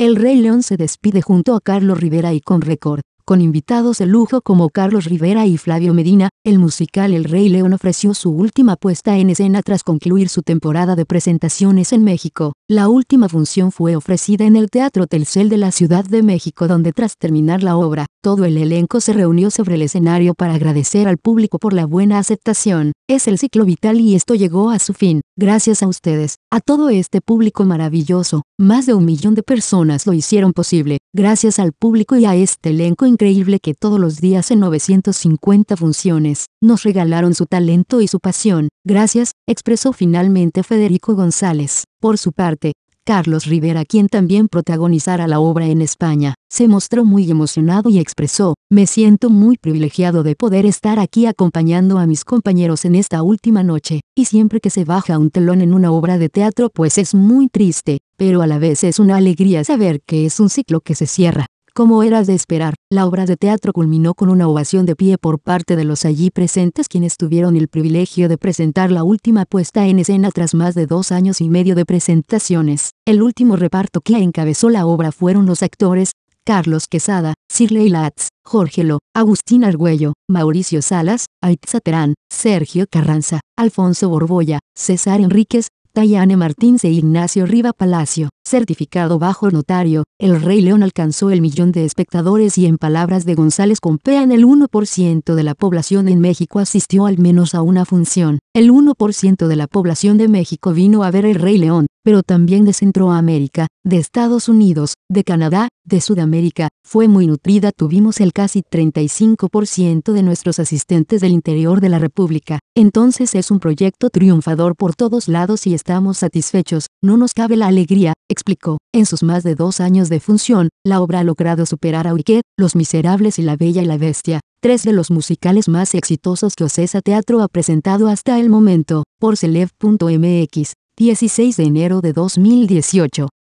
El Rey León se despide junto a Carlos Rivera y con Record. con invitados de lujo como Carlos Rivera y Flavio Medina, el musical El Rey León ofreció su última puesta en escena tras concluir su temporada de presentaciones en México. La última función fue ofrecida en el Teatro Telcel de la Ciudad de México donde tras terminar la obra, todo el elenco se reunió sobre el escenario para agradecer al público por la buena aceptación. Es el ciclo vital y esto llegó a su fin. Gracias a ustedes, a todo este público maravilloso, más de un millón de personas lo hicieron posible, gracias al público y a este elenco increíble que todos los días en 950 funciones, nos regalaron su talento y su pasión, gracias, expresó finalmente Federico González. Por su parte, Carlos Rivera quien también protagonizara la obra en España, se mostró muy emocionado y expresó, me siento muy privilegiado de poder estar aquí acompañando a mis compañeros en esta última noche, y siempre que se baja un telón en una obra de teatro pues es muy triste, pero a la vez es una alegría saber que es un ciclo que se cierra, como era de esperar, la obra de teatro culminó con una ovación de pie por parte de los allí presentes quienes tuvieron el privilegio de presentar la última puesta en escena tras más de dos años y medio de presentaciones. El último reparto que encabezó la obra fueron los actores, Carlos Quesada, Sirley Latz, Jorge Lo, Agustín Argüello, Mauricio Salas, Aitza Terán, Sergio Carranza, Alfonso Borboya, César Enríquez, Tayane Martins e Ignacio Riva Palacio, certificado bajo notario, El Rey León alcanzó el millón de espectadores y en palabras de González Compean el 1% de la población en México asistió al menos a una función. El 1% de la población de México vino a ver El Rey León, pero también de Centroamérica, de Estados Unidos, de Canadá, de Sudamérica, fue muy nutrida. Tuvimos el casi 35% de nuestros asistentes del interior de la República. Entonces es un proyecto triunfador por todos lados y estamos satisfechos. No nos cabe la alegría, explicó. En sus más de dos años de función, la obra ha logrado superar a Wicked, Los Miserables y La Bella y la Bestia, tres de los musicales más exitosos que Ocesa Teatro ha presentado hasta el momento, por Celeb.mx, 16 de enero de 2018.